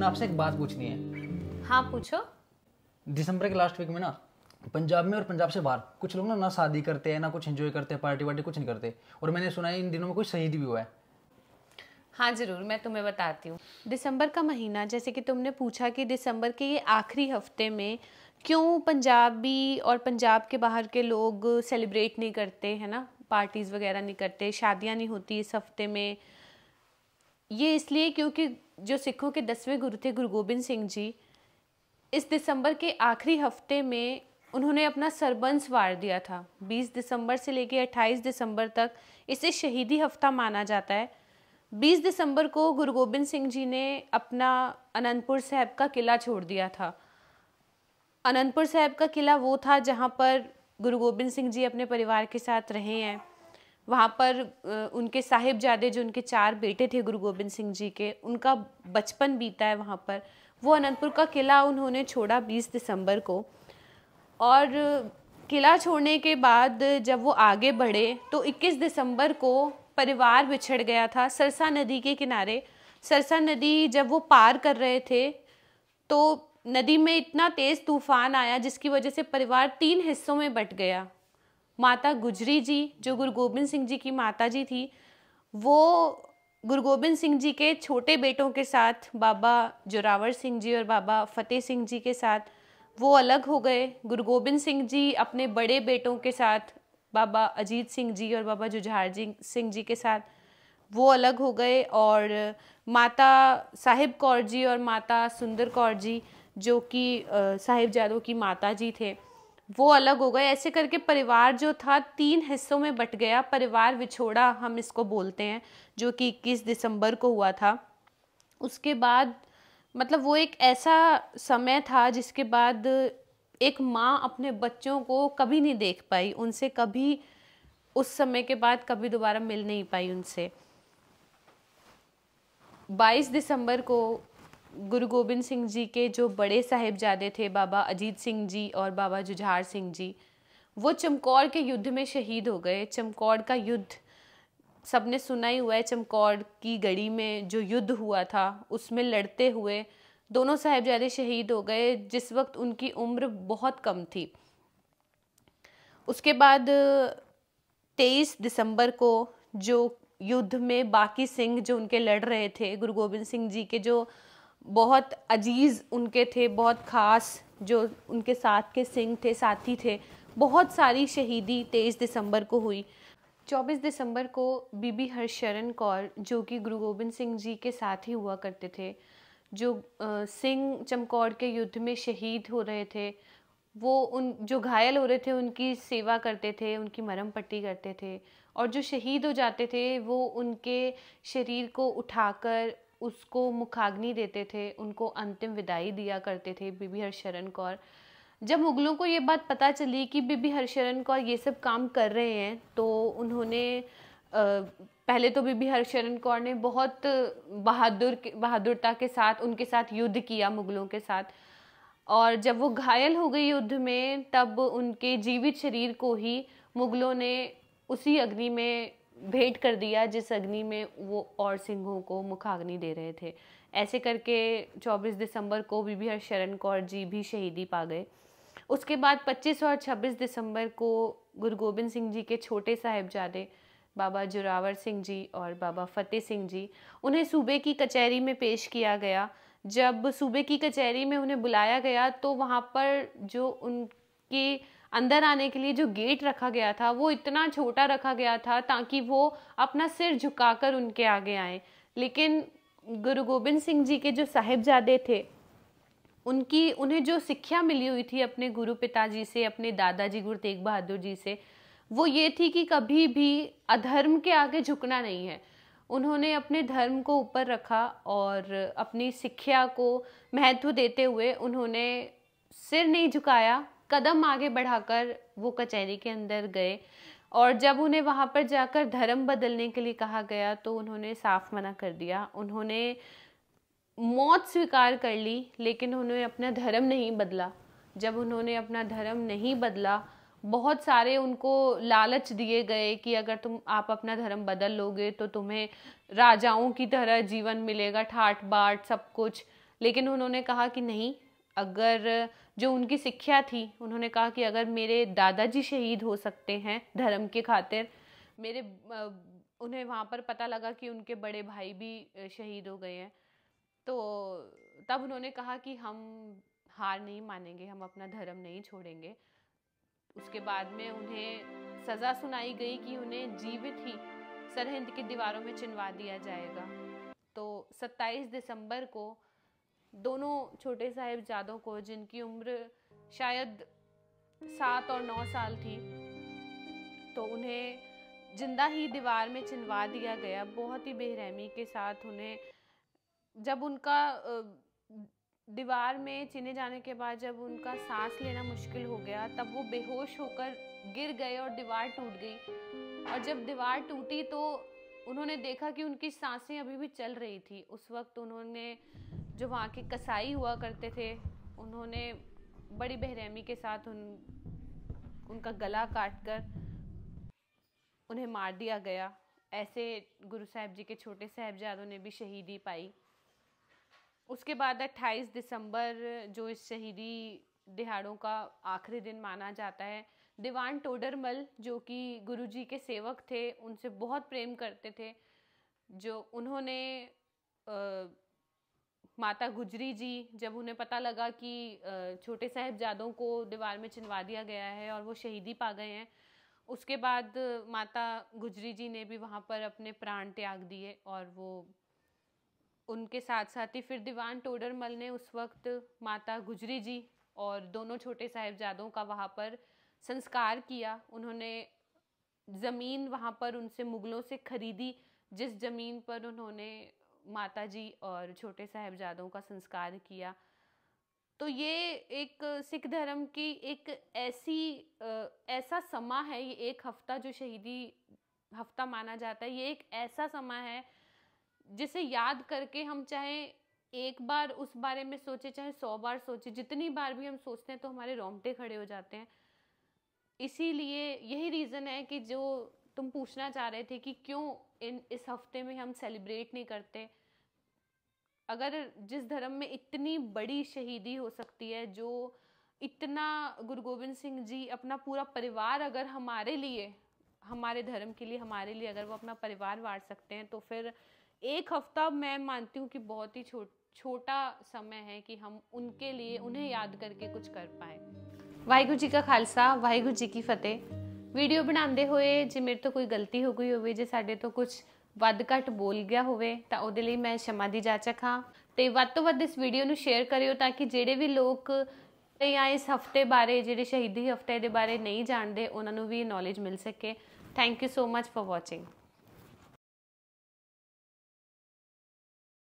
मैंने आपसे एक बात पूछनी है हाँ पूछो दिसंबर के लास्ट वीक में ना पंजाब में और पंजाब से बाहर कुछ लोग ना ना शादी करते हैं ना कुछ एंजॉय करते हैं पार्टी वार्टी कुछ नहीं करते और मैंने सुना है इन दिनों में कुछ शहीद भी हुआ है हाँ ज़रूर मैं तुम्हें बताती हूँ दिसंबर का महीना जैसे कि तुमने पूछा कि दिसंबर के ये आखिरी हफ्ते में क्यों पंजाबी और पंजाब के बाहर के लोग सेलिब्रेट नहीं करते है ना पार्टीज़ वगैरह नहीं करते शादियाँ नहीं होती इस हफ्ते में ये इसलिए क्योंकि जो सिखों के दसवें गुरु थे गुरु गोबिंद सिंह जी इस दिसंबर के आखिरी हफ्ते में उन्होंने अपना सरबंस वार दिया था 20 दिसंबर से लेकर 28 दिसंबर तक इसे शहीदी हफ्ता माना जाता है 20 दिसंबर को गुरु गोबिंद सिंह जी ने अपना अनंतपुर साहब का किला छोड़ दिया था अनंतपुर साहब का किला वो था जहाँ पर गुरु गोबिंद सिंह जी अपने परिवार के साथ रहे हैं वहाँ पर उनके साहिबजादे जो उनके चार बेटे थे गुरु गोबिंद सिंह जी के उनका बचपन बीता है वहाँ पर वो अनंतपुर का किला उन्होंने छोड़ा 20 दिसंबर को और किला छोड़ने के बाद जब वो आगे बढ़े तो 21 दिसंबर को परिवार बिछड़ गया था सरसा नदी के किनारे सरसा नदी जब वो पार कर रहे थे तो नदी में इतना तेज़ तूफान आया जिसकी वजह से परिवार तीन हिस्सों में बट गया माता गुजरी जी जो गुरु गोबिंद सिंह जी की माता जी थी वो गुरु गोबिंद सिंह जी के छोटे बेटों के साथ बाबा जोरावर सिंह जी और बाबा फतेह सिंह जी के साथ वो अलग हो गए गुरु गोबिंद सिंह जी अपने बड़े बेटों के साथ बाबा अजीत सिंह जी और बाबा जुझार जी सिंह जी के साथ वो अलग हो गए और माता साहिब कौर जी और माता सुंदर कौर जी जो कि साहिब जादों की माता जी थे वो अलग हो गए ऐसे करके परिवार जो था तीन हिस्सों में बट गया परिवार विछोड़ा हम इसको बोलते हैं जो कि इक्कीस दिसंबर को हुआ था उसके बाद मतलब वो एक ऐसा समय था जिसके बाद एक माँ अपने बच्चों को कभी नहीं देख पाई उनसे कभी उस समय के बाद कभी दोबारा मिल नहीं पाई उनसे 22 दिसंबर को गुरु गोबिंद सिंह जी के जो बड़े साहिबजादे थे बाबा अजीत सिंह जी और बाबा जुझार सिंह जी वो चमकौर के युद्ध में शहीद हो गए चमकौर का युद्ध सबने सुना ही हुआ है चमकौर की गड़ी में जो युद्ध हुआ था उसमें लड़ते हुए दोनों साहेबजादे शहीद हो गए जिस वक्त उनकी उम्र बहुत कम थी उसके बाद तेईस दिसंबर को जो युद्ध में बाकी सिंह जो उनके लड़ रहे थे गुरु गोबिंद सिंह जी के जो बहुत अजीज़ उनके थे बहुत ख़ास जो उनके साथ के सिंह थे साथी थे बहुत सारी शहीदी तेईस दिसंबर को हुई चौबीस दिसंबर को बीबी हरशरण कौर जो कि गुरु गोबिंद सिंह जी के साथ ही हुआ करते थे जो सिंह चमकौर के युद्ध में शहीद हो रहे थे वो उन जो घायल हो रहे थे उनकी सेवा करते थे उनकी मरम पट्टी करते थे और जो शहीद हो जाते थे वो उनके शरीर को उठाकर उसको मुखाग्नि देते थे उनको अंतिम विदाई दिया करते थे बीबी हरशरण कौर जब मुग़लों को ये बात पता चली कि बीबी हरशरण कौर ये सब काम कर रहे हैं तो उन्होंने पहले तो बीबी हरशरण कौर ने बहुत बहादुर बहादुरता के साथ उनके साथ युद्ध किया मुग़लों के साथ और जब वो घायल हो गई युद्ध में तब उनके जीवित शरीर को ही मुग़लों ने उसी अग्नि में भेंट कर दिया जिस अग्नि में वो और सिंहों को मुखाग्नि दे रहे थे ऐसे करके 24 दिसंबर को हर शरण कौर जी भी शहीदी पा गए उसके बाद 25 और 26 दिसंबर को गुरु गोबिंद सिंह जी के छोटे साहेबजादे बाबा जोरावर सिंह जी और बाबा फतेह सिंह जी उन्हें सूबे की कचहरी में पेश किया गया जब सूबे की कचहरी में उन्हें बुलाया गया तो वहाँ पर जो उन के अंदर आने के लिए जो गेट रखा गया था वो इतना छोटा रखा गया था ताकि वो अपना सिर झुकाकर उनके आगे आए लेकिन गुरु गोबिंद सिंह जी के जो साहिबजादे थे उनकी उन्हें जो शिक्षा मिली हुई थी अपने गुरु पिताजी से अपने दादाजी गुरु तेग बहादुर जी से वो ये थी कि कभी भी अधर्म के आगे झुकना नहीं है उन्होंने अपने धर्म को ऊपर रखा और अपनी शिक्षा को महत्व देते हुए उन्होंने सिर नहीं झुकाया कदम आगे बढ़ाकर वो कचहरी के अंदर गए और जब उन्हें वहाँ पर जाकर धर्म बदलने के लिए कहा गया तो उन्होंने साफ मना कर दिया उन्होंने मौत स्वीकार कर ली लेकिन उन्होंने अपना धर्म नहीं बदला जब उन्होंने अपना धर्म नहीं बदला बहुत सारे उनको लालच दिए गए कि अगर तुम आप अपना धर्म बदल लोगे तो तुम्हें राजाओं की तरह जीवन मिलेगा ठाट बाट सब कुछ लेकिन उन्होंने कहा कि नहीं अगर जो उनकी शिक्षा थी उन्होंने कहा कि अगर मेरे दादाजी शहीद हो सकते हैं धर्म के खातिर मेरे उन्हें वहाँ पर पता लगा कि उनके बड़े भाई भी शहीद हो गए हैं तो तब उन्होंने कहा कि हम हार नहीं मानेंगे हम अपना धर्म नहीं छोड़ेंगे उसके बाद में उन्हें सज़ा सुनाई गई कि उन्हें जीवित ही सरहिंद की दीवारों में चिनवा दिया जाएगा तो 27 दिसंबर को दोनों छोटे साहेब जादों को जिनकी उम्र शायद सात और नौ साल थी तो उन्हें जिंदा ही दीवार में चिनवा दिया गया बहुत ही बेरहमी के साथ उन्हें जब उनका दीवार में चिने जाने के बाद जब उनका सांस लेना मुश्किल हो गया तब वो बेहोश होकर गिर गए और दीवार टूट गई और जब दीवार टूटी तो उन्होंने देखा कि उनकी सांसें अभी भी चल रही थी उस वक्त उन्होंने जो वहाँ के कसाई हुआ करते थे उन्होंने बड़ी बेरहमी के साथ उन उनका गला काट कर उन्हें मार दिया गया ऐसे गुरु साहिब जी के छोटे साहबजादों ने भी शहीदी पाई उसके बाद 28 दिसंबर जो इस शहीदी दिहाड़ों का आखिरी दिन माना जाता है दीवान टोडरमल जो कि गुरु जी के सेवक थे उनसे बहुत प्रेम करते थे जो उन्होंने आ, माता गुजरी जी जब उन्हें पता लगा कि छोटे साहेबजादों को दीवार में चिनवा दिया गया है और वो शहीदी पा गए हैं उसके बाद माता गुजरी जी ने भी वहाँ पर अपने प्राण त्याग दिए और वो उनके साथ साथ ही फिर दीवान टोडरमल ने उस वक्त माता गुजरी जी और दोनों छोटे साहेबजादों का वहाँ पर संस्कार किया उन्होंने ज़मीन वहाँ पर उनसे मुग़लों से ख़रीदी जिस ज़मीन पर उन्होंने माता जी और छोटे साहेबजादों का संस्कार किया तो ये एक सिख धर्म की एक ऐसी ऐसा समा है ये एक हफ्ता जो शहीदी हफ्ता माना जाता है ये एक ऐसा समा है जिसे याद करके हम चाहे एक बार उस बारे में सोचे चाहे सौ बार सोचे जितनी बार भी हम सोचते हैं तो हमारे रोंगटे खड़े हो जाते हैं इसीलिए यही रीज़न है कि जो तुम पूछना चाह रहे थे कि क्यों इन इस हफ्ते में हम सेलिब्रेट नहीं करते अगर जिस धर्म में इतनी बड़ी शहीदी हो सकती है जो इतना गुरु गोविंद सिंह जी अपना पूरा परिवार अगर हमारे लिए हमारे धर्म के लिए हमारे लिए अगर वो अपना परिवार वार सकते हैं तो फिर एक हफ्ता मैं मानती हूँ कि बहुत ही छोट छोटा समय है कि हम उनके लिए उन्हें याद करके कुछ कर पाए वाहिगुरु जी का खालसा वाहेगुरु जी की फतेह ਵੀਡੀਓ ਬਣਾਉਂਦੇ ਹੋਏ ਜੇ ਮੇਰੇ ਤੋਂ ਕੋਈ ਗਲਤੀ ਹੋ ਗਈ ਹੋਵੇ ਜੇ ਸਾਡੇ ਤੋਂ ਕੁਝ ਵੱਧ ਘੱਟ ਬੋਲ ਗਿਆ ਹੋਵੇ ਤਾਂ ਉਹਦੇ ਲਈ ਮੈਂ ਸ਼ਮਾ ਦੀ ਜਾਚਕ ਹਾਂ ਤੇ ਵੱਧ ਤੋਂ ਵੱਧ ਇਸ ਵੀਡੀਓ ਨੂੰ ਸ਼ੇਅਰ ਕਰਿਓ ਤਾਂ ਕਿ ਜਿਹੜੇ ਵੀ ਲੋਕ ਜਾਂ ਇਸ ਹਫਤੇ ਬਾਰੇ ਜਿਹੜੇ ਸ਼ਹੀਦੀ ਹਫਤੇ ਦੇ ਬਾਰੇ ਨਹੀਂ ਜਾਣਦੇ ਉਹਨਾਂ ਨੂੰ ਵੀ ਨੌਲੇਜ ਮਿਲ ਸਕੇ thank you so much for watching